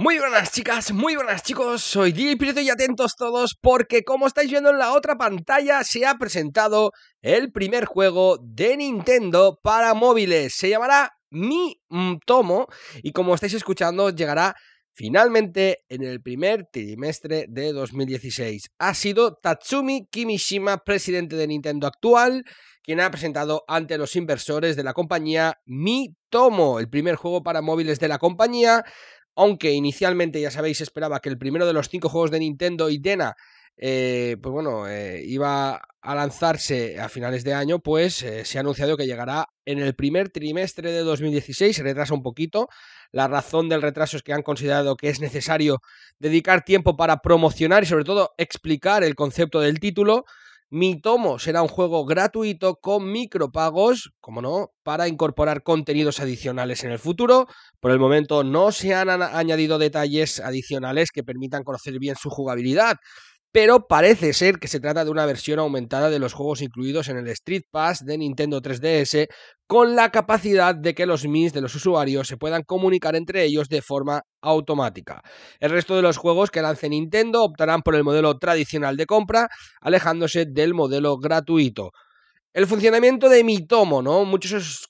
Muy buenas chicas, muy buenas chicos, soy DJ y atentos todos porque como estáis viendo en la otra pantalla se ha presentado el primer juego de Nintendo para móviles. Se llamará Mi Tomo y como estáis escuchando llegará finalmente en el primer trimestre de 2016. Ha sido Tatsumi Kimishima, presidente de Nintendo actual, quien ha presentado ante los inversores de la compañía Mi Tomo, el primer juego para móviles de la compañía aunque inicialmente, ya sabéis, esperaba que el primero de los cinco juegos de Nintendo y Dena, eh, pues bueno, eh, iba a lanzarse a finales de año, pues eh, se ha anunciado que llegará en el primer trimestre de 2016, se retrasa un poquito. La razón del retraso es que han considerado que es necesario dedicar tiempo para promocionar y sobre todo explicar el concepto del título. Mi Tomo será un juego gratuito con micropagos, como no, para incorporar contenidos adicionales en el futuro. Por el momento no se han añadido detalles adicionales que permitan conocer bien su jugabilidad pero parece ser que se trata de una versión aumentada de los juegos incluidos en el Street Pass de Nintendo 3DS, con la capacidad de que los mis de los usuarios se puedan comunicar entre ellos de forma automática. El resto de los juegos que lance Nintendo optarán por el modelo tradicional de compra, alejándose del modelo gratuito. El funcionamiento de mi tomo, ¿no? Muchos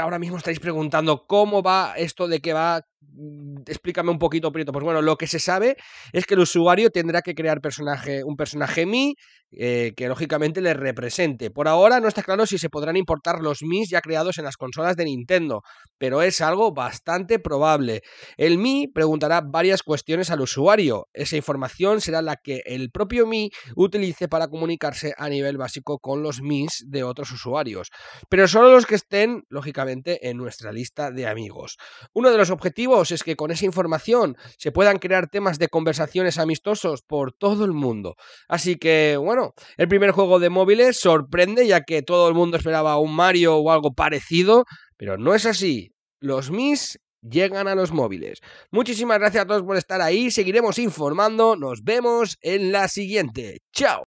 ahora mismo estáis preguntando cómo va esto, de que va, Mm, explícame un poquito, Prieto. Pues bueno, lo que se sabe es que el usuario tendrá que crear personaje, un personaje Mi eh, que lógicamente le represente. Por ahora no está claro si se podrán importar los Mis ya creados en las consolas de Nintendo, pero es algo bastante probable. El Mi preguntará varias cuestiones al usuario. Esa información será la que el propio Mi utilice para comunicarse a nivel básico con los Mis de otros usuarios, pero solo los que estén, lógicamente, en nuestra lista de amigos. Uno de los objetivos es que con esa información se puedan crear temas de conversaciones amistosos por todo el mundo. Así que, bueno, el primer juego de móviles sorprende ya que todo el mundo esperaba un Mario o algo parecido, pero no es así. Los Mis llegan a los móviles. Muchísimas gracias a todos por estar ahí, seguiremos informando, nos vemos en la siguiente. ¡Chao!